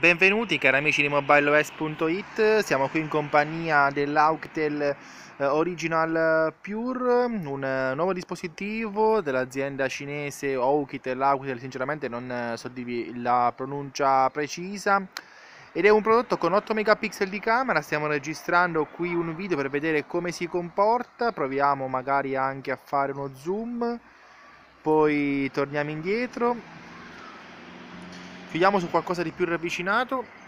Benvenuti cari amici di mobileOS.it, siamo qui in compagnia dell'Auctel eh, Original Pure, un eh, nuovo dispositivo dell'azienda cinese Auctel, Auctel sinceramente non eh, so dirvi la pronuncia precisa ed è un prodotto con 8 megapixel di camera, stiamo registrando qui un video per vedere come si comporta, proviamo magari anche a fare uno zoom, poi torniamo indietro Chiudiamo su qualcosa di più ravvicinato